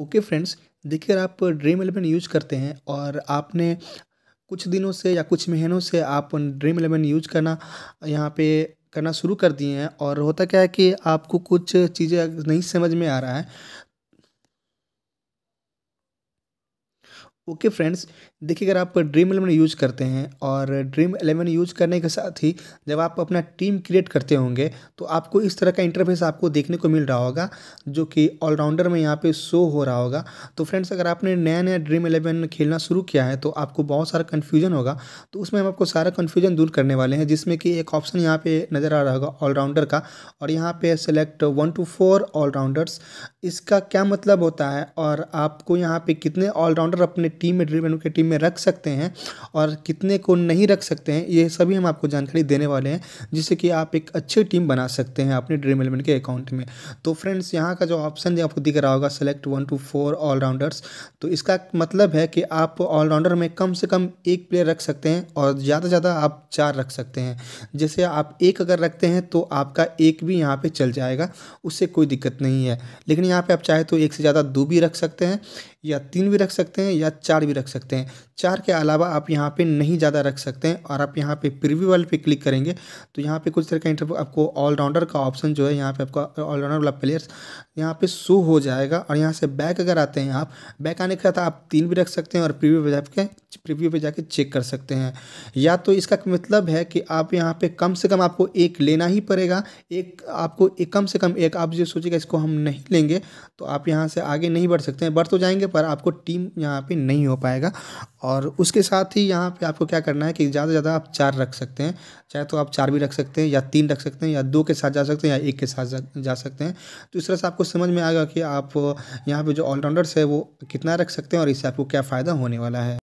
okay friends देखिए आप dream eleven use करते हैं और आपने कुछ दिनों से या कुछ महीनों से आप ड्रीम इलेवन यूज करना यहाँ पे करना शुरू कर दिए हैं और होता क्या है कि आपको कुछ चीज़ें नहीं समझ में आ रहा है ओके फ्रेंड्स देखिए अगर आप ड्रीम एलेवन यूज़ करते हैं और ड्रीम एलेवन यूज़ करने के साथ ही जब आप अपना टीम क्रिएट करते होंगे तो आपको इस तरह का इंटरफेस आपको देखने को मिल रहा होगा जो कि ऑलराउंडर में यहाँ पे शो हो रहा होगा तो फ्रेंड्स अगर आपने नया नया ड्रीम एलेवन खेलना शुरू किया है तो आपको बहुत सारा कन्फ्यूजन होगा तो उसमें हम आपको सारा कन्फ्यूजन दूर करने वाले हैं जिसमें कि एक ऑप्शन यहाँ पर नज़र आ रहा होगा ऑलराउंडर का और यहाँ पर select one two four allrounders इसका क्या मतलब होता है और आपको यहाँ पर कितने ऑलराउंडर अपने टीम में ड्रीम के टीम में रख सकते हैं और कितने को नहीं रख सकते हैं ये सभी हम आपको जानकारी देने वाले हैं जिससे कि आप एक अच्छी टीम बना सकते हैं अपने ड्रीम इलेवन के अकाउंट में तो फ्रेंड्स यहाँ का जो ऑप्शन आपको दिख रहा होगा select one two four allrounders तो इसका मतलब है कि आप ऑलराउंडर में कम से कम एक प्लेयर रख सकते हैं और ज़्यादा से ज़्यादा आप चार रख सकते हैं जैसे आप एक अगर रखते हैं तो आपका एक भी यहाँ पर चल जाएगा उससे कोई दिक्कत नहीं है लेकिन यहाँ पर आप चाहे तो एक से ज़्यादा दो भी रख सकते हैं या तीन भी रख सकते हैं या चार भी रख सकते हैं चार के अलावा आप यहाँ पे नहीं ज़्यादा रख सकते हैं और आप यहाँ पे प्रीव्यू वाले पे क्लिक करेंगे तो यहाँ पे कुछ तरह का इंटरव्यू आपको ऑलराउंडर का ऑप्शन जो है यहाँ पे आपका ऑलराउंडर वाला प्लेयर्स यहाँ पे शो हो जाएगा और यहाँ से बैक अगर आते हैं आप बैक आने के साथ आप तीन भी रख सकते हैं और प्रीव्यू के प्रीव्यू पे जाके चेक कर सकते हैं या तो इसका मतलब है कि आप यहाँ पे कम से कम आपको एक लेना ही पड़ेगा एक आपको एक कम से कम एक आप जो सोचेगा इसको हम नहीं लेंगे तो आप यहाँ से आगे नहीं बढ़ सकते हैं बढ़ तो जाएंगे पर आपको टीम यहाँ पे नहीं हो पाएगा और उसके साथ ही यहाँ पे आपको क्या करना है कि ज़्यादा से ज़्यादा आप चार रख सकते हैं चाहे तो आप चार भी रख सकते हैं या तीन रख सकते हैं या दो के साथ जा सकते हैं या एक के साथ जा सकते हैं तो इस तरह से आपको समझ में आएगा कि आप यहाँ पर जो ऑलराउंडर्स है वो कितना रख सकते हैं और इससे आपको क्या फ़ायदा होने वाला है